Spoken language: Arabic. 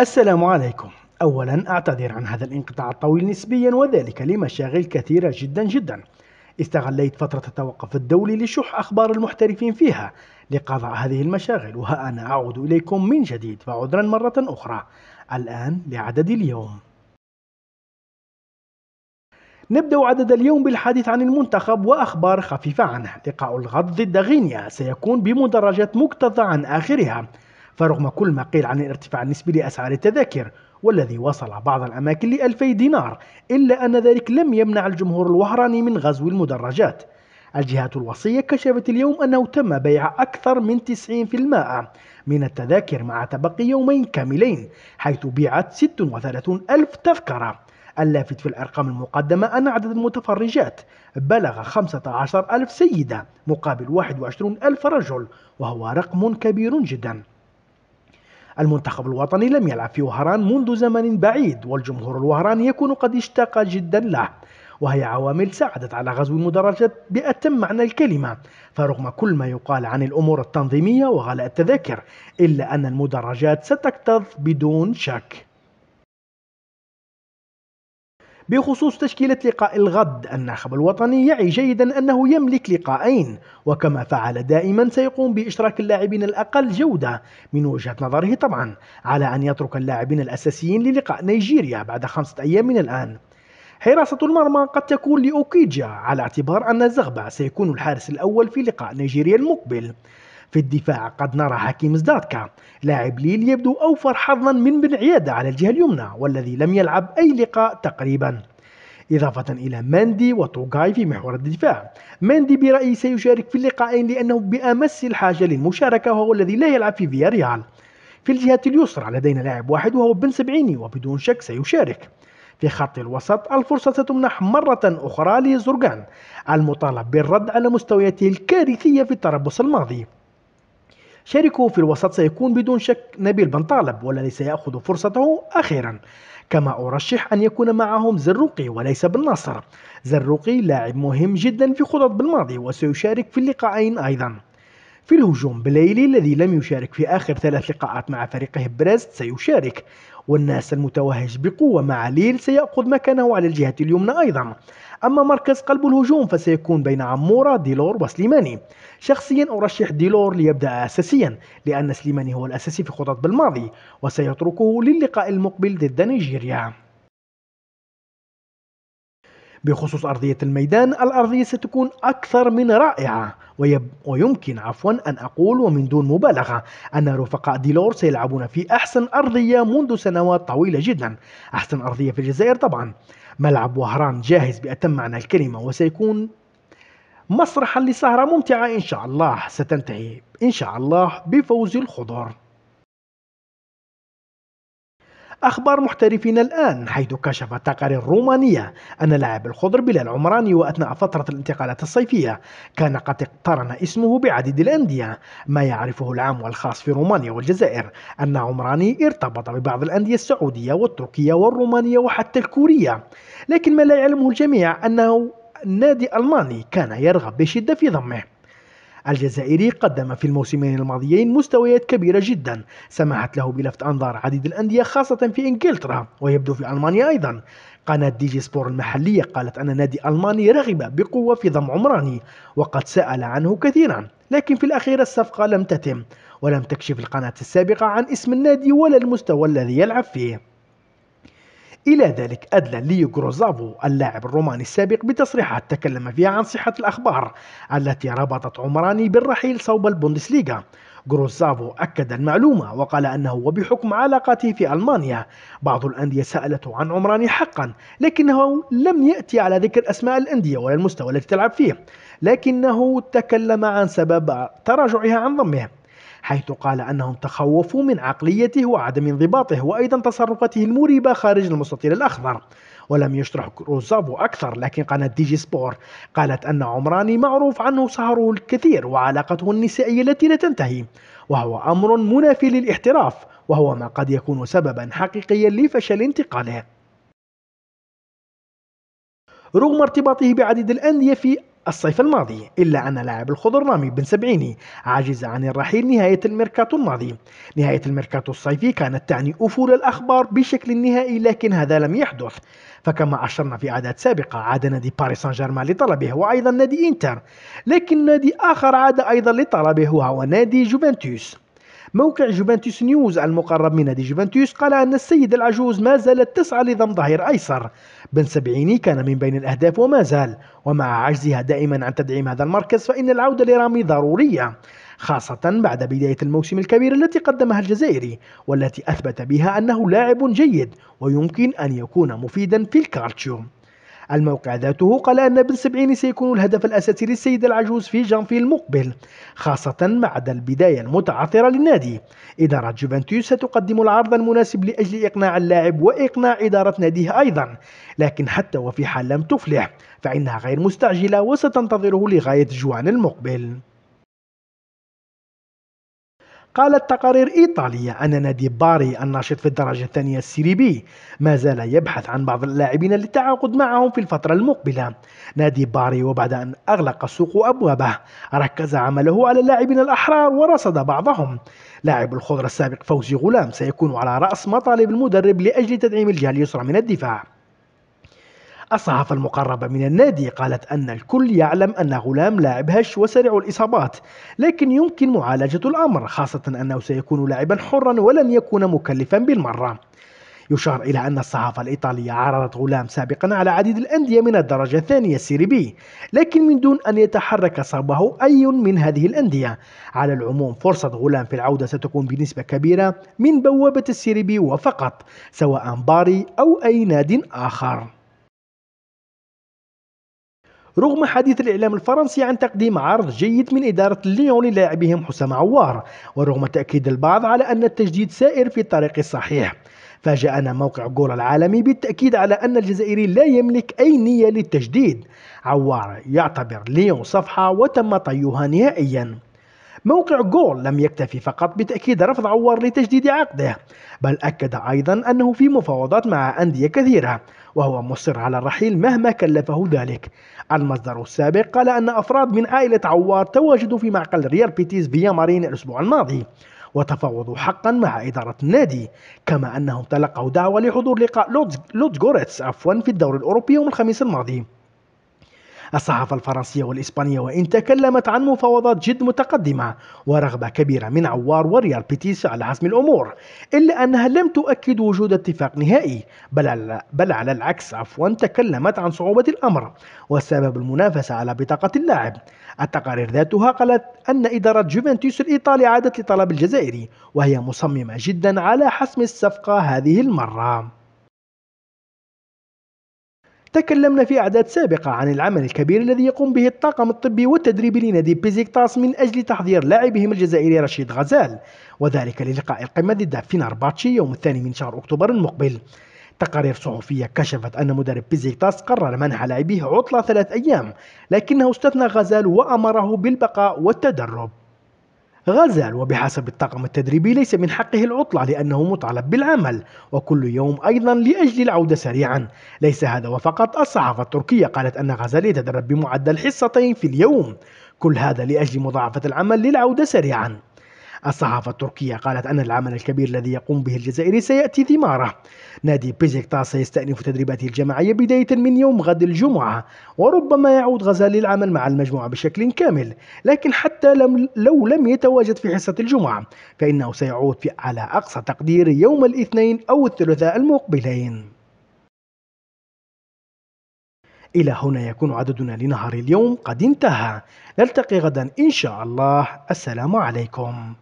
السلام عليكم أولا أعتذر عن هذا الانقطاع الطويل نسبيا وذلك لمشاغل كثيرة جدا جدا استغليت فترة التوقف الدولي لشح أخبار المحترفين فيها لقضاء هذه المشاغل وها أنا أعود إليكم من جديد فعذرا مرة أخرى الآن لعدد اليوم نبدأ عدد اليوم بالحديث عن المنتخب وأخبار خفيفة عنه لقاء الغد ضد غينيا سيكون بمدرجات مكتظة عن آخرها فرغم كل ما قيل عن الارتفاع النسبي لأسعار التذاكر والذي وصل بعض الأماكن لألفي دينار إلا أن ذلك لم يمنع الجمهور الوهراني من غزو المدرجات الجهات الوصية كشفت اليوم أنه تم بيع أكثر من 90% من التذاكر مع تبقي يومين كاملين حيث بيعت 36 ألف تذكرة اللافت في الأرقام المقدمة أن عدد المتفرجات بلغ 15 ألف سيدة مقابل 21 ألف رجل وهو رقم كبير جداً المنتخب الوطني لم يلعب في وهران منذ زمن بعيد والجمهور الوهراني يكون قد اشتاق جدا له وهي عوامل ساعدت على غزو المدرجات بأتم معنى الكلمة فرغم كل ما يقال عن الأمور التنظيمية وغلاء التذاكر إلا أن المدرجات ستكتظ بدون شك بخصوص تشكيلة لقاء الغد الناخب الوطني يعي جيدا أنه يملك لقاءين وكما فعل دائما سيقوم بإشراك اللاعبين الأقل جودة من وجهة نظره طبعا على أن يترك اللاعبين الأساسيين للقاء نيجيريا بعد خمسة أيام من الآن حراسة المرمى قد تكون لأوكيجا على اعتبار أن زغبة سيكون الحارس الأول في لقاء نيجيريا المقبل في الدفاع قد نرى حكيم زداتكا لاعب ليل يبدو أوفر حظا من بن عيادة على الجهة اليمنى والذي لم يلعب أي لقاء تقريبا إضافة إلى ماندي وتوغاي في محور الدفاع ماندي برأيي سيشارك في اللقاءين لأنه بأمس الحاجة للمشاركة وهو الذي لا يلعب في فياريال في الجهة اليسرى لدينا لاعب واحد وهو بن سبعيني وبدون شك سيشارك في خط الوسط الفرصة ستمنح مرة أخرى لزرقان المطالب بالرد على مستوياته الكارثية في التربص الماضي شاركه في الوسط سيكون بدون شك نبيل بن طالب والذي سيأخذ فرصته أخيرا كما أرشح أن يكون معهم زروقي وليس بن ناصر زروقي لاعب مهم جدا في خطط بالماضي وسيشارك في اللقاءين أيضا في الهجوم بليلي الذي لم يشارك في آخر ثلاث لقاءات مع فريقه بريست سيشارك والناس المتوهج بقوة مع ليل سيأخذ مكانه على الجهة اليمنى أيضا أما مركز قلب الهجوم فسيكون بين عمورة ديلور وسليماني شخصيا أرشح ديلور ليبدأ أساسيا لأن سليماني هو الأساسي في خطط بالماضي وسيتركه للقاء المقبل ضد نيجيريا بخصوص أرضية الميدان الأرضية ستكون أكثر من رائعة ويب ويمكن عفوا أن أقول ومن دون مبالغة أن رفقاء ديلور سيلعبون في أحسن أرضية منذ سنوات طويلة جدا أحسن أرضية في الجزائر طبعا ملعب وهران جاهز بأتم معنى الكلمة وسيكون مسرحا لسهرة ممتعة إن شاء الله ستنتهي إن شاء الله بفوز الخضر أخبار محترفين الآن حيث كشف تقارير رومانية أن لاعب الخضر بلال عمراني وأثناء فترة الانتقالات الصيفية كان قد اقترن اسمه بعديد الأندية ما يعرفه العام والخاص في رومانيا والجزائر أن عمراني ارتبط ببعض الأندية السعودية والتركية والرومانية وحتى الكورية لكن ما لا يعلمه الجميع أنه نادي ألماني كان يرغب بشدة في ضمه الجزائري قدم في الموسمين الماضيين مستويات كبيرة جدا سمحت له بلفت أنظار عديد الأندية خاصة في إنجلترا ويبدو في ألمانيا أيضا قناة دي جي سبور المحلية قالت أن نادي ألماني رغب بقوة في ضم عمراني وقد سأل عنه كثيرا لكن في الأخير الصفقة لم تتم ولم تكشف القناة السابقة عن اسم النادي ولا المستوى الذي يلعب فيه إلى ذلك أدلى ليو جروزافو اللاعب الروماني السابق بتصريحات تكلم فيها عن صحة الأخبار التي ربطت عمراني بالرحيل صوب البوندسليغا جروزافو أكد المعلومة وقال أنه وبحكم علاقاته في ألمانيا بعض الأندية سألته عن عمراني حقا لكنه لم يأتي على ذكر أسماء الأندية ولا المستوى الذي تلعب فيه لكنه تكلم عن سبب تراجعها عن ضمه حيث قال أنهم تخوفوا من عقليته وعدم انضباطه وأيضا تصرفاته المريبة خارج المستطيل الأخضر ولم يشرح كروزابو أكثر لكن قناة ديجي سبور قالت أن عمراني معروف عنه سهره الكثير وعلاقته النسائية التي لا تنتهي وهو أمر منافي للاحتراف وهو ما قد يكون سببا حقيقيا لفشل انتقاله رغم ارتباطه بعديد الأندية في الصيف الماضي إلا أن لاعب الخضر رامي بن سبعيني عجز عن الرحيل نهاية الميركاتو الماضي نهاية الميركاتو الصيفي كانت تعني أفول الأخبار بشكل نهائي لكن هذا لم يحدث فكما أشرنا في أعداد سابقة عاد نادي باريس سان جيرمان لطلبه وأيضا نادي إنتر لكن نادي آخر عاد أيضا لطلبه وهو نادي جوفنتوس موقع جوفنتوس نيوز المقرب من نادي جوفنتوس قال أن السيد العجوز ما زالت تسعى لضم ظهير أيسر بن سبعيني كان من بين الأهداف وما زال ومع عجزها دائما عن تدعيم هذا المركز فإن العودة لرامي ضرورية خاصة بعد بداية الموسم الكبير التي قدمها الجزائري والتي أثبت بها أنه لاعب جيد ويمكن أن يكون مفيدا في الكارتشو الموقع ذاته قال أن بن سبعيني سيكون الهدف الأساسي للسيدة العجوز في جانفي المقبل خاصة بعد البداية المتعثرة للنادي إدارة جوفنتوس ستقدم العرض المناسب لأجل إقناع اللاعب وإقناع إدارة ناديه أيضا لكن حتى وفي حال لم تفلح فإنها غير مستعجلة وستنتظره لغاية جوان المقبل قالت تقارير إيطالية أن نادي باري الناشط في الدرجة الثانية السيري بي ما زال يبحث عن بعض اللاعبين للتعاقد معهم في الفترة المقبلة نادي باري وبعد أن أغلق سوق أبوابه ركز عمله على اللاعبين الأحرار ورصد بعضهم لاعب الخضرة السابق فوزي غلام سيكون على رأس مطالب المدرب لأجل تدعيم الجهة اليسرى من الدفاع الصحافة المقربة من النادي قالت أن الكل يعلم أن غلام لاعب هش وسريع الإصابات لكن يمكن معالجة الأمر خاصة أنه سيكون لاعبا حرا ولن يكون مكلفا بالمرة يشار إلى أن الصحافة الإيطالية عرضت غلام سابقا على عديد الأندية من الدرجة الثانية السيري بي لكن من دون أن يتحرك صوبه أي من هذه الأندية على العموم فرصة غلام في العودة ستكون بنسبة كبيرة من بوابة السيري بي وفقط سواء باري أو أي ناد آخر رغم حديث الإعلام الفرنسي عن تقديم عرض جيد من إدارة ليون للاعبهم حسام عوار ورغم تأكيد البعض على أن التجديد سائر في الطريق الصحيح فاجأنا موقع جول العالمي بالتأكيد على أن الجزائري لا يملك أي نية للتجديد عوار يعتبر ليون صفحة وتم طيها نهائياً موقع جول لم يكتفي فقط بتأكيد رفض عوار لتجديد عقده بل أكد أيضا أنه في مفاوضات مع أندية كثيرة وهو مصر على الرحيل مهما كلفه ذلك المصدر السابق قال أن أفراد من عائلة عوار تواجدوا في معقل ريال بيتيس فيا مارين الأسبوع الماضي وتفاوضوا حقا مع إدارة النادي كما أنهم تلقوا دعوة لحضور لقاء لودز, لودز جوريتس عفوا في الدوري الأوروبي يوم الخميس الماضي الصحافة الفرنسية والإسبانية وإن تكلمت عن مفاوضات جد متقدمة ورغبة كبيرة من عوار وريال بيتيس على حسم الأمور إلا أنها لم تؤكد وجود اتفاق نهائي بل على, بل على العكس عفوا تكلمت عن صعوبة الأمر والسبب المنافسة على بطاقة اللاعب التقارير ذاتها قالت أن إدارة جوفنتوس الإيطالي عادت لطلب الجزائري وهي مصممة جدا على حسم الصفقة هذه المرة تكلمنا في أعداد سابقة عن العمل الكبير الذي يقوم به الطاقم الطبي والتدريبي لنادي بيزيكتاس من أجل تحضير لاعبهم الجزائري رشيد غزال وذلك للقاء القمة ضد باتشي يوم الثاني من شهر أكتوبر المقبل تقارير صحفية كشفت أن مدرب بيزيكتاس قرر منح لاعبيه عطلة ثلاث أيام لكنه استثنى غزال وأمره بالبقاء والتدرب غزال وبحسب الطاقم التدريبي ليس من حقه العطلة لأنه مطالب بالعمل وكل يوم أيضا لأجل العودة سريعا ليس هذا وفقط الصحافة التركية قالت أن غزال يتدرب بمعدل حصتين في اليوم كل هذا لأجل مضاعفة العمل للعودة سريعا الصحافة التركية قالت أن العمل الكبير الذي يقوم به الجزائري سيأتي ثماره نادي بيزيكتاس سيستأنف تدريباته الجماعية بداية من يوم غد الجمعة وربما يعود غزال للعمل مع المجموعة بشكل كامل لكن حتى لم لو لم يتواجد في حصة الجمعة فإنه سيعود في على أقصى تقدير يوم الاثنين أو الثلاثاء المقبلين إلى هنا يكون عددنا لنهار اليوم قد انتهى نلتقي غدا إن شاء الله السلام عليكم